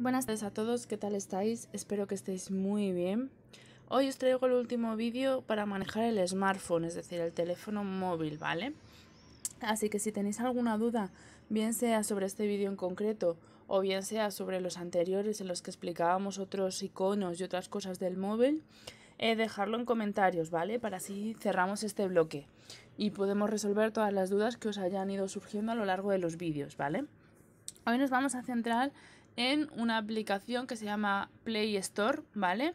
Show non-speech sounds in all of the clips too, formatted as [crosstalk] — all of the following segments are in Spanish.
Buenas tardes a todos, ¿qué tal estáis? Espero que estéis muy bien. Hoy os traigo el último vídeo para manejar el smartphone, es decir, el teléfono móvil, ¿vale? Así que si tenéis alguna duda, bien sea sobre este vídeo en concreto o bien sea sobre los anteriores en los que explicábamos otros iconos y otras cosas del móvil, eh, dejarlo en comentarios, ¿vale? Para así cerramos este bloque y podemos resolver todas las dudas que os hayan ido surgiendo a lo largo de los vídeos, ¿vale? Hoy nos vamos a centrar en una aplicación que se llama Play Store, ¿vale?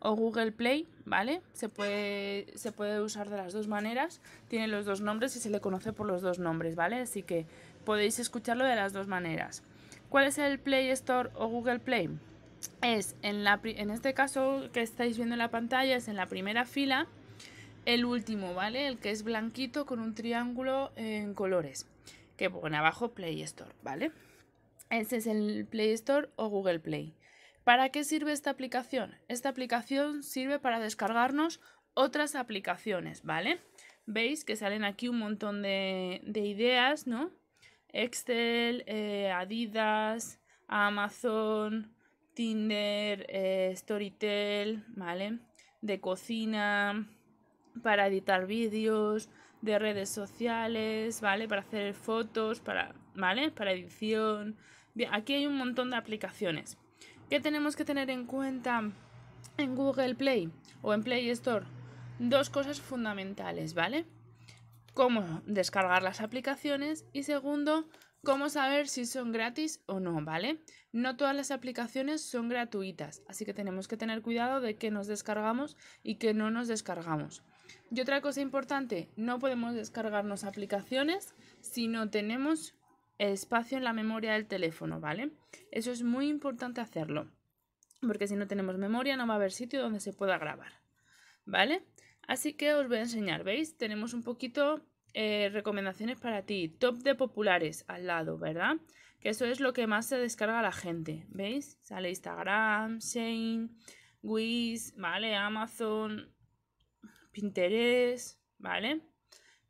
O Google Play, ¿vale? Se puede, se puede usar de las dos maneras, tiene los dos nombres y se le conoce por los dos nombres, ¿vale? Así que podéis escucharlo de las dos maneras. ¿Cuál es el Play Store o Google Play? Es, en, este caso que estáis viendo en la pantalla, es en la primera fila, el último, ¿vale? El que es blanquito con un triángulo en colores. Que pone abajo Play Store, ¿vale? Ese es el Play Store o Google Play. ¿Para qué sirve esta aplicación? Esta aplicación sirve para descargarnos otras aplicaciones, ¿vale? Veis que salen aquí un montón de, ideas, ¿no? Excel, eh, Adidas, Amazon, Tinder, eh, Storytel, ¿vale? De cocina, para editar vídeos, de redes sociales, ¿vale? Para hacer fotos, para, ¿vale? Para edición, Bien, aquí hay un montón de aplicaciones. ¿Qué tenemos que tener en cuenta en Google Play o en Play Store? Dos cosas fundamentales, ¿vale? Cómo descargar las aplicaciones y segundo, cómo saber si son gratis o no, ¿vale? No todas las aplicaciones son gratuitas, así que tenemos que tener cuidado de que nos descargamos y que no nos descargamos. Y otra cosa importante, no podemos descargarnos aplicaciones si no tenemos espacio en la memoria del teléfono, ¿vale? Eso es muy importante hacerlo, porque si no tenemos memoria no va a haber sitio donde se pueda grabar, ¿vale? Así que os voy a enseñar, ¿veis? Tenemos un poquito eh, recomendaciones para ti, top de populares al lado, ¿verdad? Que eso es lo que más se descarga la gente, ¿veis? Sale Instagram, Shane, Wiz, ¿vale? Amazon, Pinterest, ¿vale?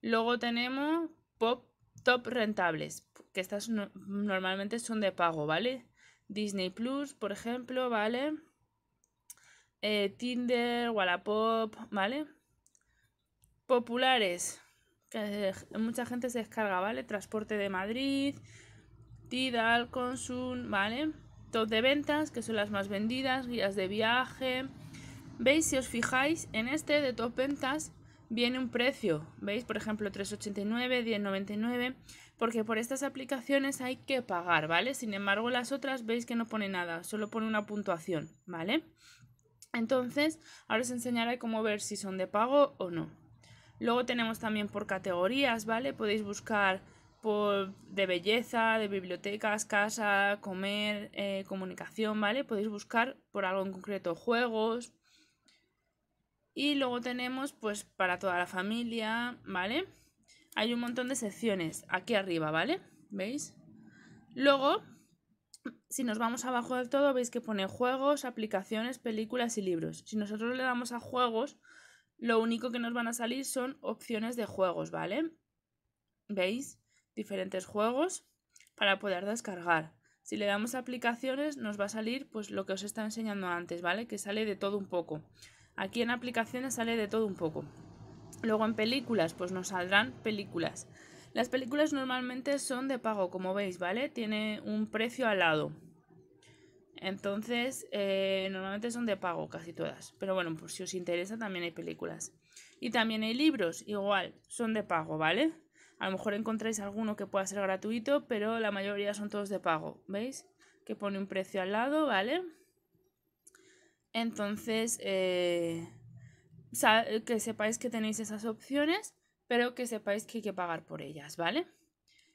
Luego tenemos Pop Top rentables, que estas normalmente son de pago, ¿vale? Disney Plus, por ejemplo, ¿vale? Eh, Tinder, Wallapop, ¿vale? Populares, que eh, mucha gente se descarga, ¿vale? Transporte de Madrid, Tidal, Consum, ¿vale? Top de ventas, que son las más vendidas, guías de viaje. ¿Veis? Si os fijáis, en este de top ventas viene un precio, ¿veis? Por ejemplo, 3,89, 10,99, porque por estas aplicaciones hay que pagar, ¿vale? Sin embargo, las otras veis que no pone nada, solo pone una puntuación, ¿vale? Entonces, ahora os enseñaré cómo ver si son de pago o no. Luego tenemos también por categorías, ¿vale? Podéis buscar por de belleza, de bibliotecas, casa, comer, eh, comunicación, ¿vale? Podéis buscar por algo en concreto, juegos, y luego tenemos pues para toda la familia, ¿vale? Hay un montón de secciones aquí arriba, ¿vale? ¿Veis? Luego, si nos vamos abajo de todo, veis que pone juegos, aplicaciones, películas y libros. Si nosotros le damos a juegos, lo único que nos van a salir son opciones de juegos, ¿vale? ¿Veis? Diferentes juegos para poder descargar. Si le damos a aplicaciones, nos va a salir pues lo que os estaba enseñando antes, ¿vale? Que sale de todo un poco. Aquí en aplicaciones sale de todo un poco. Luego en películas, pues nos saldrán películas. Las películas normalmente son de pago, como veis, ¿vale? Tiene un precio al lado. Entonces, eh, normalmente son de pago casi todas. Pero bueno, por si os interesa, también hay películas. Y también hay libros, igual, son de pago, ¿vale? A lo mejor encontráis alguno que pueda ser gratuito, pero la mayoría son todos de pago, ¿veis? Que pone un precio al lado, ¿vale? Entonces, eh, que sepáis que tenéis esas opciones, pero que sepáis que hay que pagar por ellas, ¿vale?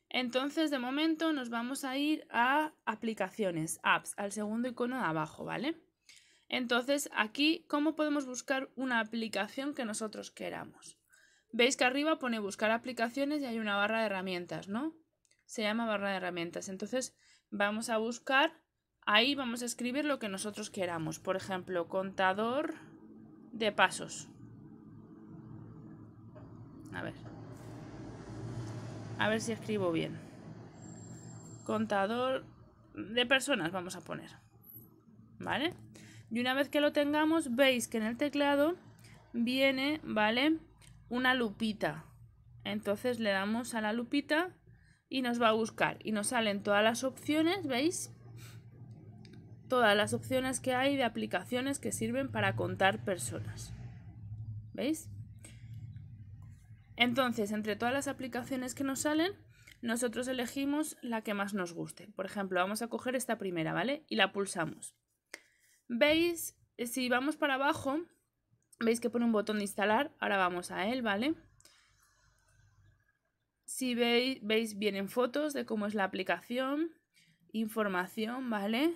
Entonces, de momento nos vamos a ir a aplicaciones, apps, al segundo icono de abajo, ¿vale? Entonces, aquí, ¿cómo podemos buscar una aplicación que nosotros queramos? Veis que arriba pone buscar aplicaciones y hay una barra de herramientas, ¿no? Se llama barra de herramientas. Entonces, vamos a buscar Ahí vamos a escribir lo que nosotros queramos. Por ejemplo, contador de pasos. A ver. A ver si escribo bien. Contador de personas vamos a poner. ¿Vale? Y una vez que lo tengamos, veis que en el teclado viene, ¿vale? Una lupita. Entonces le damos a la lupita y nos va a buscar. Y nos salen todas las opciones, ¿veis? todas las opciones que hay de aplicaciones que sirven para contar personas. ¿Veis? Entonces, entre todas las aplicaciones que nos salen, nosotros elegimos la que más nos guste. Por ejemplo, vamos a coger esta primera, ¿vale? Y la pulsamos. ¿Veis? Si vamos para abajo, veis que pone un botón de instalar. Ahora vamos a él, ¿vale? Si veis, veis vienen fotos de cómo es la aplicación, información, ¿vale?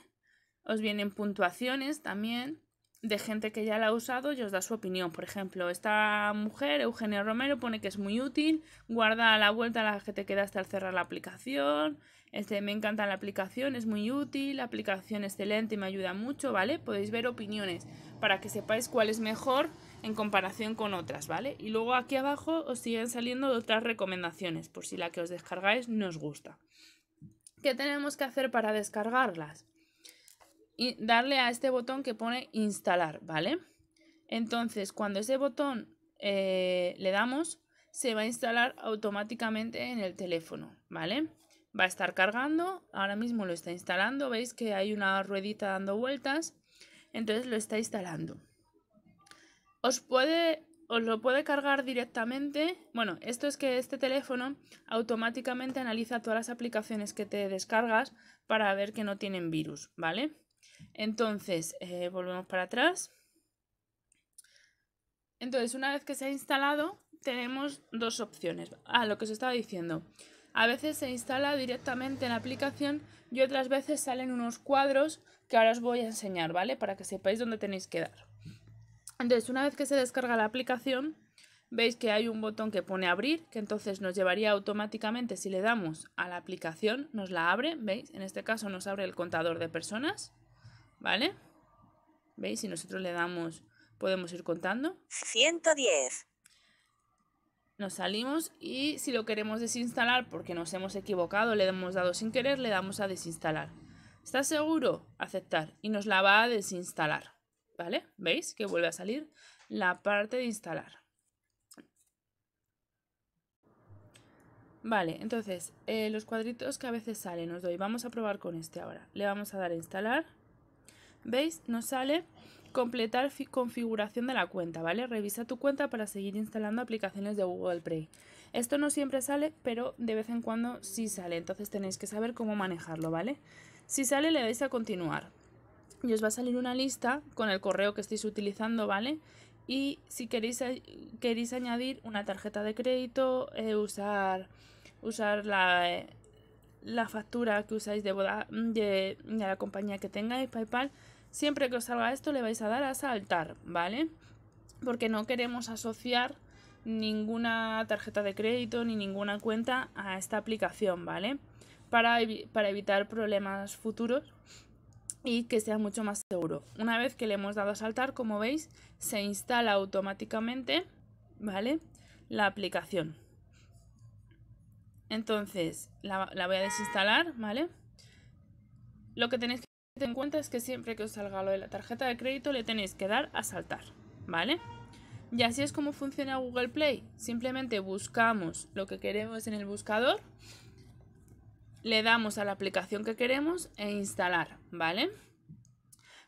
Os vienen puntuaciones también de gente que ya la ha usado y os da su opinión. Por ejemplo, esta mujer, Eugenia Romero, pone que es muy útil, guarda la vuelta a la que te queda hasta el cerrar la aplicación. Este, me encanta la aplicación, es muy útil, la aplicación excelente y me ayuda mucho, ¿vale? Podéis ver opiniones para que sepáis cuál es mejor en comparación con otras, ¿vale? Y luego aquí abajo os siguen saliendo otras recomendaciones, por si la que os descargáis no os gusta. ¿Qué tenemos que hacer para descargarlas? y darle a este botón que pone instalar, ¿vale? Entonces, cuando ese botón eh, le damos, se va a instalar automáticamente en el teléfono, ¿vale? Va a estar cargando, ahora mismo lo está instalando, veis que hay una ruedita dando vueltas, entonces lo está instalando. Os puede os lo puede cargar directamente. Bueno, esto es que este teléfono automáticamente analiza todas las aplicaciones que te descargas para ver que no tienen virus, ¿vale? Entonces, eh, volvemos para atrás. Entonces, una vez que se ha instalado, tenemos dos opciones. a ah, lo que os estaba diciendo. A veces se instala directamente en la aplicación y otras veces salen unos cuadros que ahora os voy a enseñar, ¿vale? Para que sepáis dónde tenéis que dar. Entonces, una vez que se descarga la aplicación, veis que hay un botón que pone abrir, que entonces nos llevaría automáticamente, si le damos a la aplicación, nos la abre, ¿veis? En este caso nos abre el contador de personas. ¿Vale? ¿Veis? Si nosotros le damos, podemos ir contando. 110. Nos salimos y si lo queremos desinstalar porque nos hemos equivocado, le hemos dado sin querer, le damos a desinstalar. ¿Estás seguro? Aceptar. Y nos la va a desinstalar. ¿Vale? ¿Veis? Que vuelve a salir la parte de instalar. Vale, entonces, eh, los cuadritos que a veces salen, os doy, vamos a probar con este ahora. Le vamos a dar a instalar. ¿Veis? Nos sale completar configuración de la cuenta, ¿vale? Revisa tu cuenta para seguir instalando aplicaciones de Google Play. Esto no siempre sale, pero de vez en cuando sí sale, entonces tenéis que saber cómo manejarlo, ¿vale? Si sale le dais a continuar y os va a salir una lista con el correo que estéis utilizando, ¿vale? Y si queréis, queréis añadir una tarjeta de crédito, eh, usar, usar eh, la... factura que usáis de, boda, de, de, la compañía que tengáis, PayPal, Siempre que os salga esto le vais a dar a saltar, ¿vale? Porque no queremos asociar ninguna tarjeta de crédito ni ninguna cuenta a esta aplicación, ¿vale? Para, evitar problemas futuros y que sea mucho más seguro. Una vez que le hemos dado a saltar, como veis, se instala automáticamente, ¿vale? La aplicación. Entonces, la, la voy a desinstalar, ¿vale? Lo que tenéis que en cuenta es que siempre que os salga lo de la tarjeta de crédito le tenéis que dar a saltar, ¿vale? Y así es como funciona Google Play. Simplemente buscamos lo que queremos en el buscador, le damos a la aplicación que queremos e instalar, ¿vale?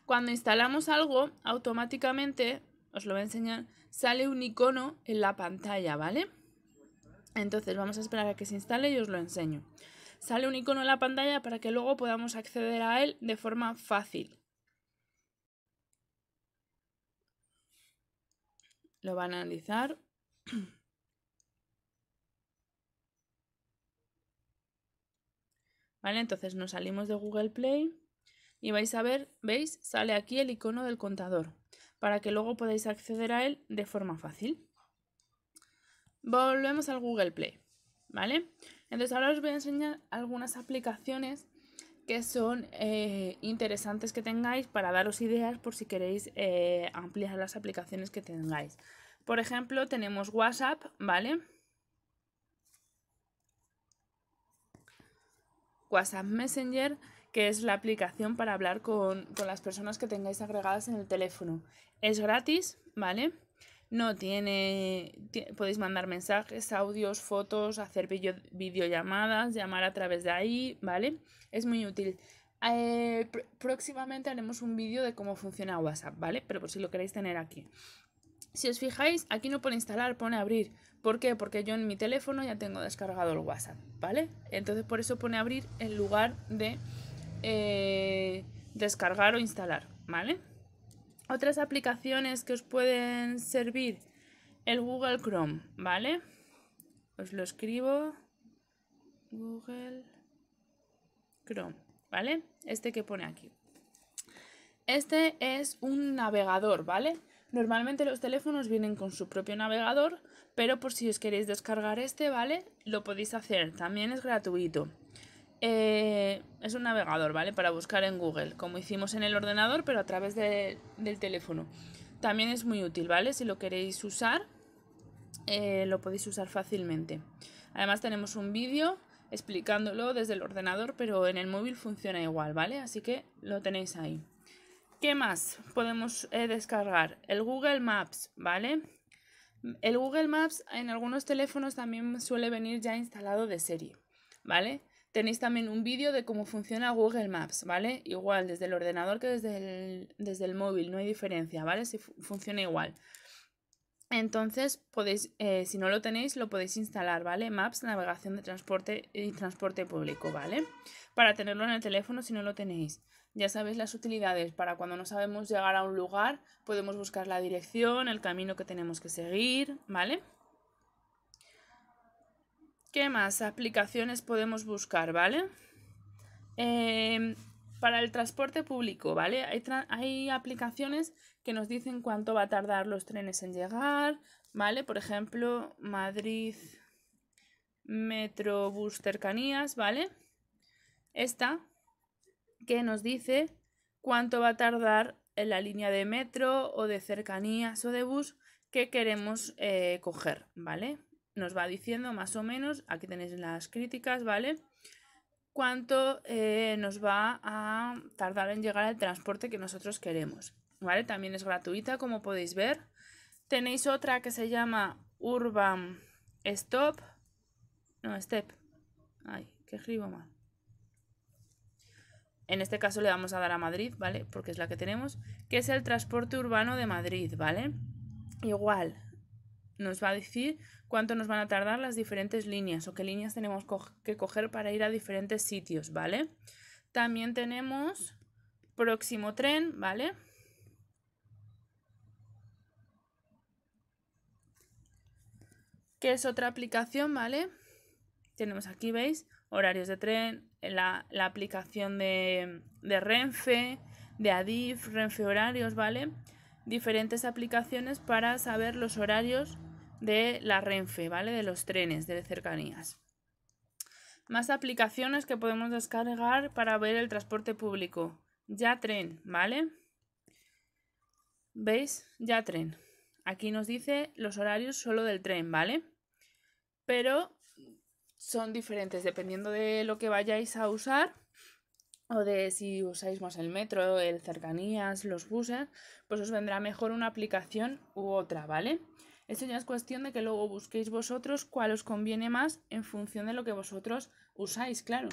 Cuando instalamos algo, automáticamente, os lo voy a enseñar, sale un icono en la pantalla, ¿vale? Entonces vamos a esperar a que se instale y os lo enseño sale un icono en la pantalla para que luego podamos acceder a él de forma fácil. Lo van a analizar. [clears throat] Vale, entonces nos salimos de Google Play y vais a ver, veis, sale aquí el icono del contador para que luego podáis acceder a él de forma fácil. Volvemos al Google Play, ¿vale? Entonces ahora os voy a enseñar algunas aplicaciones que son eh, interesantes que tengáis para daros ideas por si queréis eh, ampliar las aplicaciones que tengáis. Por ejemplo, tenemos WhatsApp, ¿vale? WhatsApp Messenger, que es la aplicación para hablar con, con las personas que tengáis agregadas en el teléfono. Es gratis, ¿vale? No, tiene, podéis mandar mensajes, audios, fotos, hacer videollamadas, llamar a través de ahí, ¿vale? Es muy útil. Eh, próximamente haremos un vídeo de cómo funciona WhatsApp, ¿vale? Pero por si lo queréis tener aquí. Si os fijáis, aquí no pone instalar, pone abrir. ¿Por qué? Porque yo en mi teléfono ya tengo descargado el WhatsApp, ¿vale? Entonces por eso pone abrir en lugar de eh, descargar o instalar, ¿vale? Otras aplicaciones que os pueden servir, el Google Chrome, ¿vale? Os lo escribo. Google Chrome, ¿vale? Este que pone aquí. Este es un navegador, ¿vale? Normalmente los teléfonos vienen con su propio navegador, pero por si os queréis descargar este, ¿vale? Lo podéis hacer, también es gratuito. Eh, es un navegador, ¿vale? Para buscar en Google, como hicimos en el ordenador, pero a través del teléfono. También es muy útil, ¿vale? Si lo queréis usar, eh, lo podéis usar fácilmente. Además tenemos un vídeo explicándolo desde el ordenador, pero en el móvil funciona igual, ¿vale? Así que lo tenéis ahí. ¿Qué más podemos eh, descargar? El Google Maps, ¿vale? El Google Maps en algunos teléfonos también suele venir ya instalado de serie, ¿vale? Tenéis también un vídeo de cómo funciona Google Maps, ¿vale? Igual desde el ordenador que desde el, desde el móvil, no hay diferencia, ¿vale? Si funciona igual. Entonces, podéis, eh, si no lo tenéis, lo podéis instalar, ¿vale? Maps, navegación de transporte y transporte público, ¿vale? Para tenerlo en el teléfono si no lo tenéis. Ya sabéis las utilidades. Para cuando no sabemos llegar a un lugar, podemos buscar la dirección, el camino que tenemos que seguir, ¿vale? ¿Qué más aplicaciones podemos buscar, vale? Em, para el transporte público, ¿vale? Hay, aplicaciones que nos dicen cuánto va a tardar los trenes en llegar, ¿vale? Por ejemplo, Madrid bus Cercanías, ¿vale? Esta que nos dice cuánto va a tardar en la línea de metro o de cercanías o de bus que queremos eh, coger, ¿vale? nos va diciendo más o menos, aquí tenéis las críticas, ¿vale? Cuánto eh, nos va a tardar en llegar el transporte que nosotros queremos, ¿vale? También es gratuita, como podéis ver. Tenéis otra que se llama Urban Stop, no, Step. Ay, que escribo mal. En este caso le vamos a dar a Madrid, ¿vale? Porque es la que tenemos, que es el transporte urbano de Madrid, ¿vale? Igual, nos va a decir cuánto nos van a tardar las diferentes líneas o qué líneas tenemos que coger para ir a diferentes sitios, ¿vale? También tenemos próximo tren, ¿vale? Que es otra aplicación, ¿vale? Tenemos aquí, ¿veis? Horarios de tren, la, la aplicación de, Renfe, de Adif, Renfe Horarios, ¿vale? vale diferentes aplicaciones para saber los horarios de la Renfe, ¿vale? De los trenes, de cercanías. Más aplicaciones que podemos descargar para ver el transporte público. Ya tren, ¿vale? ¿Veis? Ya tren. Aquí nos dice los horarios solo del tren, ¿vale? Pero son diferentes dependiendo de lo que vayáis a usar o de si usáis más el metro, el cercanías, los buses, pues os vendrá mejor una aplicación u otra, ¿vale? Eso ya es cuestión de que luego busquéis vosotros cuál os conviene más en función de lo que vosotros usáis, claro.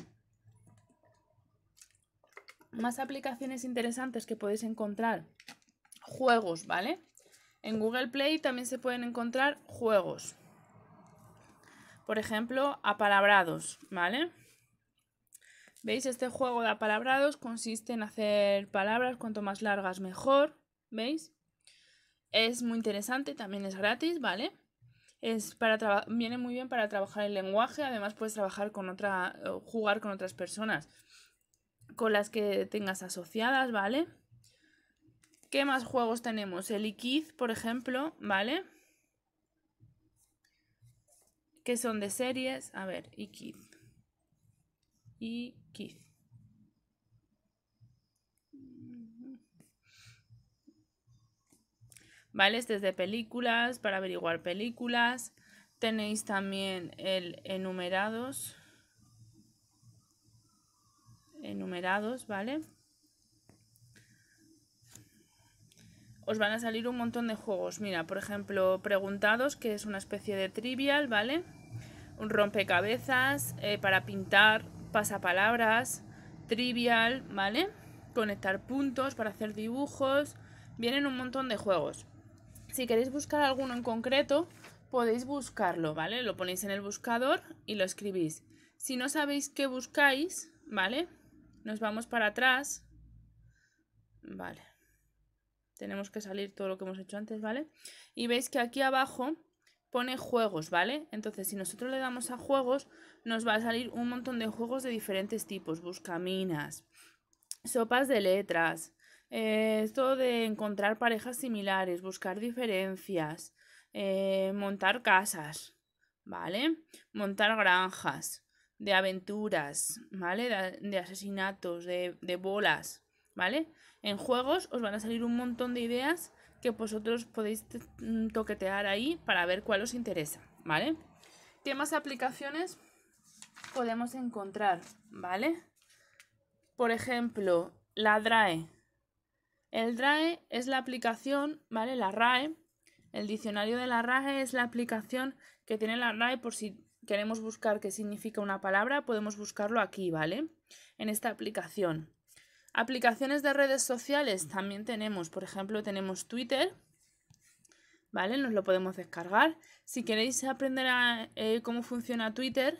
Más aplicaciones interesantes que podéis encontrar, juegos, ¿vale? En Google Play también se pueden encontrar juegos. Por ejemplo, apalabrados, ¿vale? ¿Veis? Este juego de apalabrados consiste en hacer palabras cuanto más largas mejor. ¿Veis? Es muy interesante, también es gratis, ¿vale? Es para viene muy bien para trabajar el lenguaje, además puedes trabajar con otra, jugar con otras personas con las que tengas asociadas, ¿vale? ¿Qué más juegos tenemos? El Ikiz, por ejemplo, ¿vale? Que son de series. A ver, IKID y Keith. ¿Vale? Este es de películas, para averiguar películas. Tenéis también el enumerados. Enumerados, ¿vale? Os van a salir un montón de juegos. Mira, por ejemplo, Preguntados, que es una especie de trivial, ¿vale? Un rompecabezas eh, para pintar, pasapalabras, trivial, ¿vale? Conectar puntos para hacer dibujos. Vienen un montón de juegos. Si queréis buscar alguno en concreto, podéis buscarlo, ¿vale? Lo ponéis en el buscador y lo escribís. Si no sabéis qué buscáis, ¿vale? Nos vamos para atrás. Vale. Tenemos que salir todo lo que hemos hecho antes, ¿vale? Y veis que aquí abajo pone juegos, ¿vale? Entonces, si nosotros le damos a juegos, nos va a salir un montón de juegos de diferentes tipos. Buscaminas, sopas de letras, eh, esto de encontrar parejas similares, buscar diferencias, eh, montar casas, ¿vale? Montar granjas, de aventuras, ¿vale? De, asesinatos, de, de bolas, ¿vale? En juegos os van a salir un montón de ideas que vosotros podéis mm, toquetear ahí para ver cuál os interesa, ¿vale? ¿Qué más aplicaciones podemos encontrar, ¿vale? Por ejemplo, la DRAE. El DRAE es la aplicación, ¿vale? La RAE. El diccionario de la RAE es la aplicación que tiene la RAE por si queremos buscar qué significa una palabra, podemos buscarlo aquí, ¿vale? En esta aplicación. Aplicaciones de redes sociales también tenemos, por ejemplo, tenemos Twitter, ¿vale? Nos lo podemos descargar. Si queréis aprender a, eh, cómo funciona Twitter,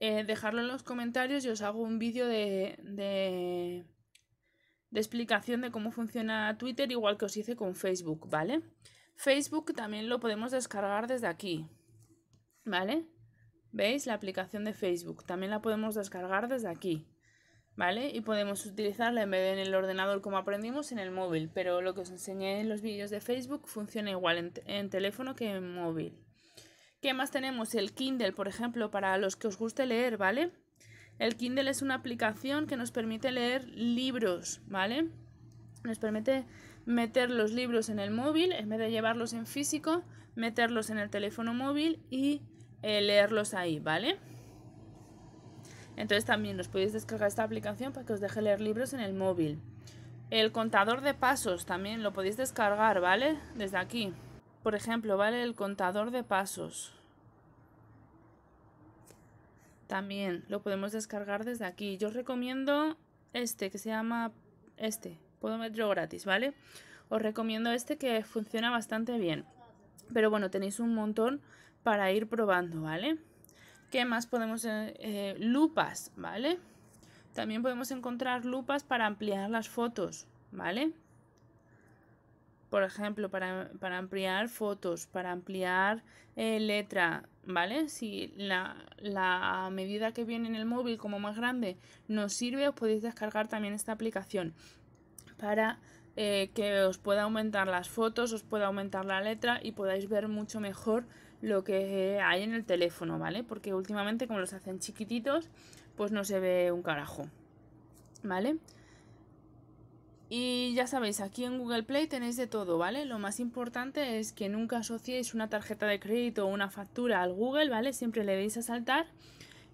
eh, dejadlo en los comentarios y os hago un vídeo de, de, de, explicación de cómo funciona Twitter, igual que os hice con Facebook, ¿vale? Facebook también lo podemos descargar desde aquí, ¿vale? ¿Veis? La aplicación de Facebook también la podemos descargar desde aquí. ¿vale? Y podemos utilizarla en vez de en el ordenador como aprendimos en el móvil, pero lo que os enseñé en los vídeos de Facebook funciona igual en, teléfono que en móvil. ¿Qué más tenemos? El Kindle, por ejemplo, para los que os guste leer, ¿vale? El Kindle es una aplicación que nos permite leer libros, ¿vale? Nos permite meter los libros en el móvil, en vez de llevarlos en físico, meterlos en el teléfono móvil y eh, leerlos ahí, ¿vale? Entonces también os podéis descargar esta aplicación para que os deje leer libros en el móvil. El contador de pasos también lo podéis descargar, ¿vale? Desde aquí. Por ejemplo, ¿vale? El contador de pasos. También lo podemos descargar desde aquí. Yo os recomiendo este que se llama... Este, Puedo meterlo gratis, ¿vale? Os recomiendo este que funciona bastante bien. Pero bueno, tenéis un montón para ir probando, ¿vale? ¿Qué más podemos? Eh, eh, lupas, ¿vale? También podemos encontrar lupas para ampliar las fotos, ¿vale? Por ejemplo, para, ampliar fotos, para ampliar eh, letra, ¿vale? Si la, medida que viene en el móvil como más grande nos sirve, os podéis descargar también esta aplicación para eh, que os pueda aumentar las fotos, os pueda aumentar la letra y podáis ver mucho mejor lo que hay en el teléfono, ¿vale? Porque últimamente como los hacen chiquititos, pues no se ve un carajo, ¿vale? Y ya sabéis, aquí en Google Play tenéis de todo, ¿vale? Lo más importante es que nunca asociéis una tarjeta de crédito o una factura al Google, ¿vale? Siempre le deis a saltar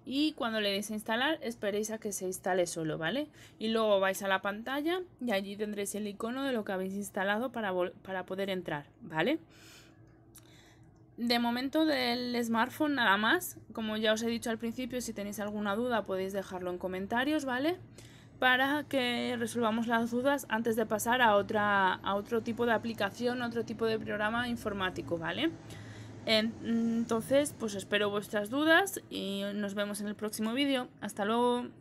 y cuando le deis a instalar esperéis a que se instale solo, ¿vale? Y luego vais a la pantalla y allí tendréis el icono de lo que habéis instalado para, para poder entrar, ¿vale? vale de momento del smartphone nada más. Como ya os he dicho al principio, si tenéis alguna duda podéis dejarlo en comentarios, ¿vale? Para que resolvamos las dudas antes de pasar a, otra, a otro tipo de aplicación, otro tipo de programa informático, ¿vale? Entonces, pues espero vuestras dudas y nos vemos en el próximo vídeo. Hasta luego.